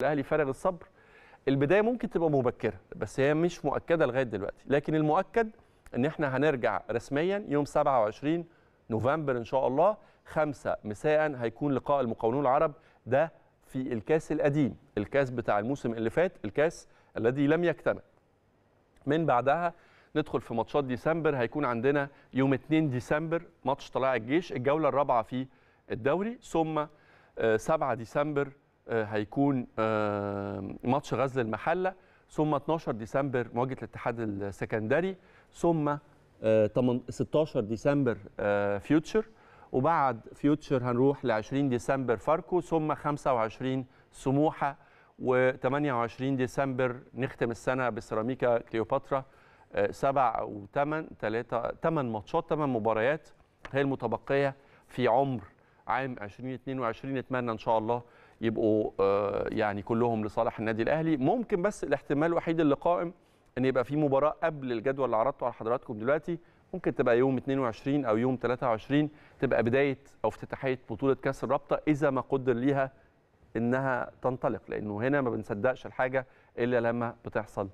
الاهلي فارغ الصبر البدايه ممكن تبقى مبكره بس هي مش مؤكده لغايه دلوقتي لكن المؤكد ان احنا هنرجع رسميا يوم 27 نوفمبر ان شاء الله 5 مساء هيكون لقاء المقاولون العرب ده في الكاس القديم الكاس بتاع الموسم اللي فات الكاس الذي لم يكتمل من بعدها ندخل في ماتشات ديسمبر هيكون عندنا يوم 2 ديسمبر ماتش طلائع الجيش الجوله الرابعه في الدوري ثم 7 آه، ديسمبر هيكون آه، ماتش غزل المحله ثم 12 ديسمبر مواجهه الاتحاد السكندري ثم 16 آه، ديسمبر آه، فيوتشر وبعد فيوتشر هنروح ل 20 ديسمبر فاركو ثم 25 سموحه و28 ديسمبر نختم السنه بسيراميكا كليوباترا سبع وثمان ثلاثه ثمان ماتشات ثمان مباريات هي المتبقيه في عمر عام 2022 نتمنى ان شاء الله يبقوا آه، يعني كلهم لصالح النادي الاهلي ممكن بس الاحتمال الوحيد اللي قائم ان يبقى في مباراه قبل الجدول اللي عرضته على حضراتكم دلوقتي ممكن تبقى يوم 22 او يوم 23 تبقى بدايه او افتتاحيه بطوله كاس الرابطه اذا ما قدر ليها انها تنطلق لانه هنا ما بنصدقش الحاجه الا لما بتحصل